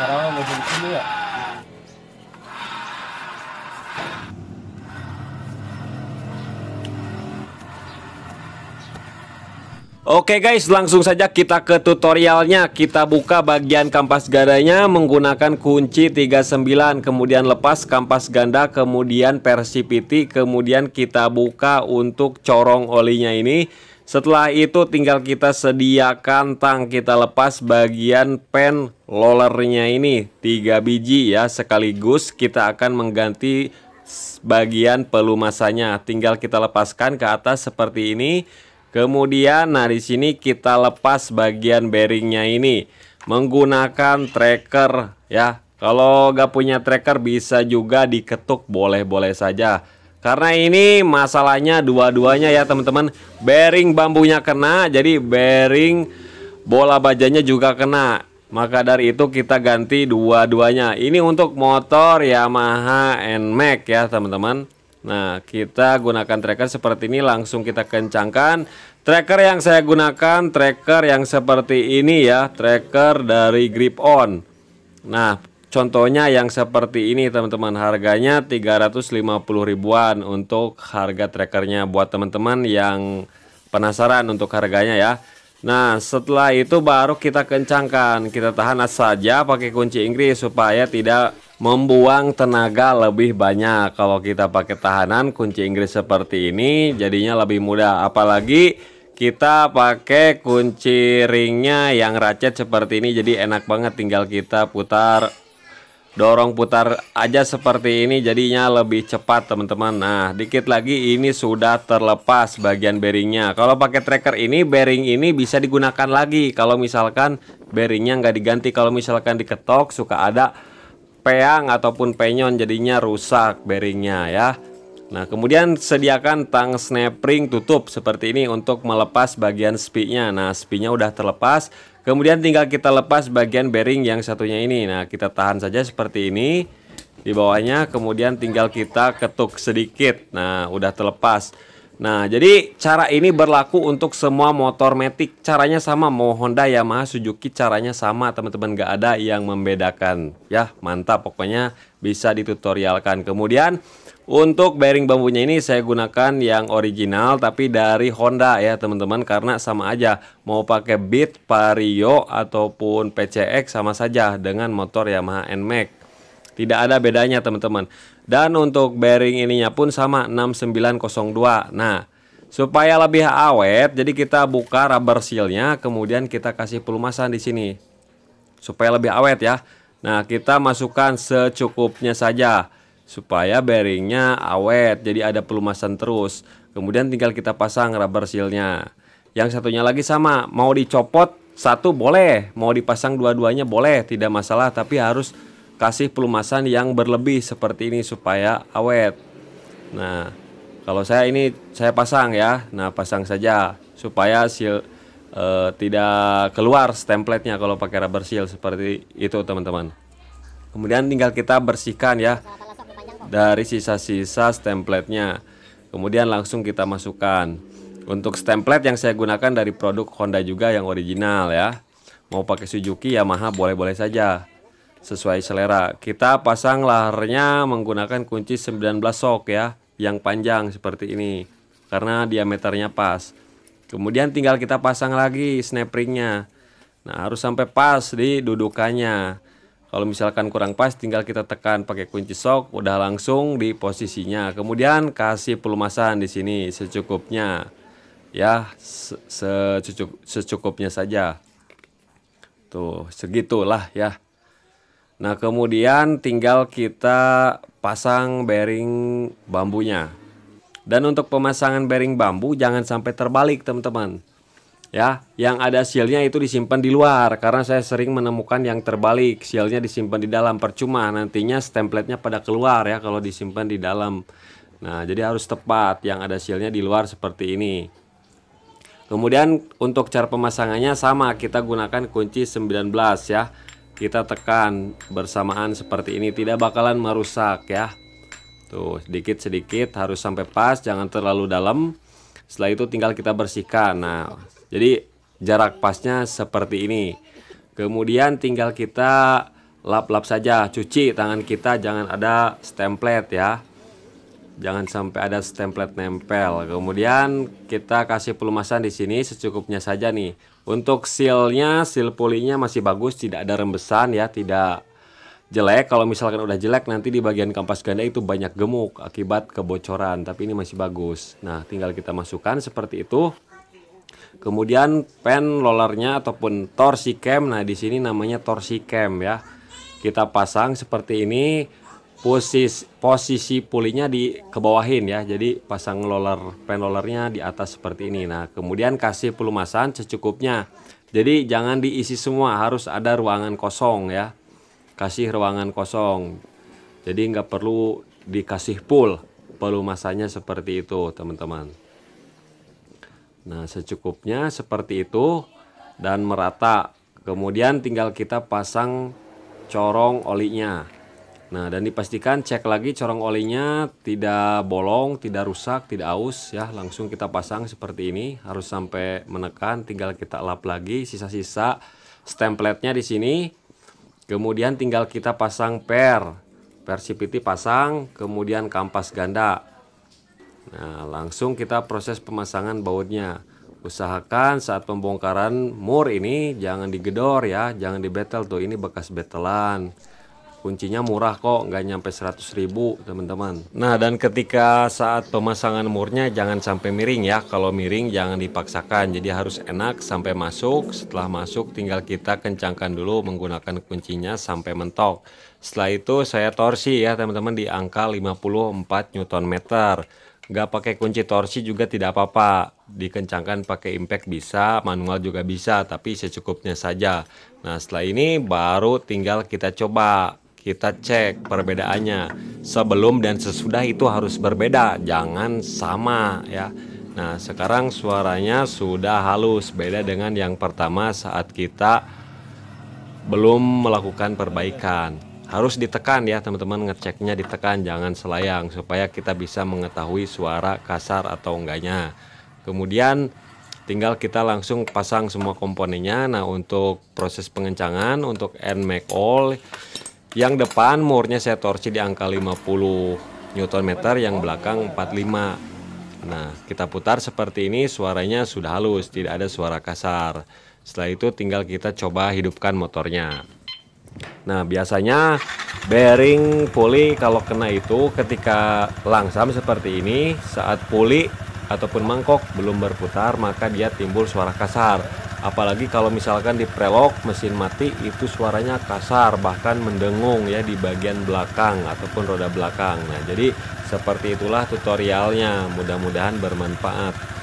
sekarang mau dulu ya Oke guys, langsung saja kita ke tutorialnya. Kita buka bagian kampas gandanya menggunakan kunci 39, kemudian lepas kampas ganda, kemudian persipiti, kemudian kita buka untuk corong olinya ini. Setelah itu tinggal kita sediakan tang kita lepas bagian pen lollernya ini tiga biji ya sekaligus kita akan mengganti bagian pelumasannya. Tinggal kita lepaskan ke atas seperti ini. Kemudian nah di sini kita lepas bagian bearingnya ini menggunakan tracker ya. Kalau nggak punya tracker bisa juga diketuk boleh-boleh saja karena ini masalahnya dua-duanya ya teman-teman Bearing bambunya kena Jadi bearing bola bajanya juga kena Maka dari itu kita ganti dua-duanya Ini untuk motor Yamaha NMAX ya teman-teman Nah kita gunakan tracker seperti ini Langsung kita kencangkan Tracker yang saya gunakan Tracker yang seperti ini ya Tracker dari grip on Nah Contohnya yang seperti ini teman-teman harganya 350 ribuan untuk harga trackernya buat teman-teman yang penasaran untuk harganya ya. Nah setelah itu baru kita kencangkan kita tahan saja pakai kunci Inggris supaya tidak membuang tenaga lebih banyak kalau kita pakai tahanan kunci Inggris seperti ini jadinya lebih mudah apalagi kita pakai kunci ringnya yang ratchet seperti ini jadi enak banget tinggal kita putar dorong putar aja seperti ini jadinya lebih cepat teman-teman nah dikit lagi ini sudah terlepas bagian bearingnya kalau pakai tracker ini bearing ini bisa digunakan lagi kalau misalkan bearingnya nggak diganti kalau misalkan diketok suka ada peang ataupun penyon jadinya rusak bearingnya ya Nah, kemudian sediakan tang snap ring tutup seperti ini untuk melepas bagian speednya. Nah, speednya udah terlepas. Kemudian tinggal kita lepas bagian bearing yang satunya ini. Nah, kita tahan saja seperti ini di bawahnya. Kemudian tinggal kita ketuk sedikit. Nah, udah terlepas. Nah, jadi cara ini berlaku untuk semua motor Matic. Caranya sama, mau Honda, Yamaha, Suzuki caranya sama, teman-teman. Gak ada yang membedakan. Ya, mantap. Pokoknya bisa ditutorialkan. Kemudian, untuk bearing bambunya ini saya gunakan yang original tapi dari Honda ya teman-teman karena sama aja mau pakai Beat, Vario ataupun PCX sama saja dengan motor Yamaha NMAX. Tidak ada bedanya teman-teman. Dan untuk bearing ininya pun sama 6902. Nah, supaya lebih awet, jadi kita buka rubber sealnya, kemudian kita kasih pelumasan di sini. Supaya lebih awet ya. Nah, kita masukkan secukupnya saja supaya bearingnya awet. Jadi ada pelumasan terus. Kemudian tinggal kita pasang rubber sealnya. Yang satunya lagi sama, mau dicopot satu boleh, mau dipasang dua-duanya boleh, tidak masalah, tapi harus kasih pelumasan yang berlebih seperti ini supaya awet. Nah, kalau saya ini saya pasang ya. Nah, pasang saja supaya seal uh, tidak keluar stempletnya kalau pakai rubber seal seperti itu, teman-teman. Kemudian tinggal kita bersihkan ya dari sisa-sisa stempletnya. Kemudian langsung kita masukkan. Untuk stemplet yang saya gunakan dari produk Honda juga yang original ya. Mau pakai Suzuki Yamaha boleh-boleh saja sesuai selera. Kita pasang laharnya menggunakan kunci 19 sok ya, yang panjang seperti ini karena diameternya pas. Kemudian tinggal kita pasang lagi snap ringnya. Nah, harus sampai pas di dudukannya. Kalau misalkan kurang pas tinggal kita tekan pakai kunci sok udah langsung di posisinya. Kemudian kasih pelumasan di sini secukupnya. Ya, secukup, secukupnya saja. Tuh, segitulah ya. Nah, kemudian tinggal kita pasang bearing bambunya. Dan untuk pemasangan bearing bambu jangan sampai terbalik, teman-teman. Ya, yang ada sealnya itu disimpan di luar karena saya sering menemukan yang terbalik, sealnya disimpan di dalam percuma nantinya stempletnya pada keluar ya kalau disimpan di dalam. Nah, jadi harus tepat yang ada sealnya di luar seperti ini. Kemudian untuk cara pemasangannya sama, kita gunakan kunci 19 ya kita tekan bersamaan seperti ini tidak bakalan merusak ya tuh sedikit-sedikit harus sampai pas jangan terlalu dalam setelah itu tinggal kita bersihkan nah jadi jarak pasnya seperti ini kemudian tinggal kita lap-lap saja cuci tangan kita jangan ada stemplet ya jangan sampai ada stemplet nempel kemudian kita kasih pelumasan di sini secukupnya saja nih untuk sealnya, seal polinya masih bagus, tidak ada rembesan ya, tidak jelek. Kalau misalkan udah jelek nanti di bagian kampas ganda itu banyak gemuk akibat kebocoran, tapi ini masih bagus. Nah, tinggal kita masukkan seperti itu. Kemudian pen lolarnya ataupun torsi cam. Nah, di sini namanya torsi cam ya. Kita pasang seperti ini posisi posisi pulinya di kebawahin ya jadi pasang roller pen rollernya di atas seperti ini nah kemudian kasih pelumasan secukupnya jadi jangan diisi semua harus ada ruangan kosong ya kasih ruangan kosong jadi nggak perlu dikasih pul pelumasannya seperti itu teman-teman nah secukupnya seperti itu dan merata kemudian tinggal kita pasang corong olinya Nah, dan dipastikan cek lagi corong olinya tidak bolong, tidak rusak, tidak aus ya. Langsung kita pasang seperti ini, harus sampai menekan, tinggal kita lap lagi sisa-sisa stempletnya di sini. Kemudian tinggal kita pasang per. Per CPT pasang, kemudian kampas ganda. Nah, langsung kita proses pemasangan bautnya. Usahakan saat pembongkaran mur ini jangan digedor ya, jangan dibetel tuh ini bekas betelan kuncinya murah kok nggak nyampe 100 ribu teman-teman nah dan ketika saat pemasangan murnya jangan sampai miring ya kalau miring jangan dipaksakan jadi harus enak sampai masuk setelah masuk tinggal kita kencangkan dulu menggunakan kuncinya sampai mentok setelah itu saya torsi ya teman-teman di angka 54 Newton meter nggak pakai kunci torsi juga tidak apa-apa dikencangkan pakai impact bisa manual juga bisa tapi secukupnya saja nah setelah ini baru tinggal kita coba kita cek perbedaannya sebelum dan sesudah itu harus berbeda jangan sama ya nah sekarang suaranya sudah halus beda dengan yang pertama saat kita belum melakukan perbaikan harus ditekan ya teman-teman ngeceknya ditekan jangan selayang supaya kita bisa mengetahui suara kasar atau enggaknya kemudian tinggal kita langsung pasang semua komponennya nah untuk proses pengencangan untuk end make all yang depan murnya saya torsi di angka 50 Newton meter, yang belakang 45. Nah, kita putar seperti ini, suaranya sudah halus, tidak ada suara kasar. Setelah itu tinggal kita coba hidupkan motornya. Nah, biasanya bearing puli kalau kena itu ketika langsam seperti ini, saat puli ataupun mangkok belum berputar, maka dia timbul suara kasar apalagi kalau misalkan di prelok mesin mati itu suaranya kasar bahkan mendengung ya di bagian belakang ataupun roda belakang nah jadi seperti itulah tutorialnya mudah-mudahan bermanfaat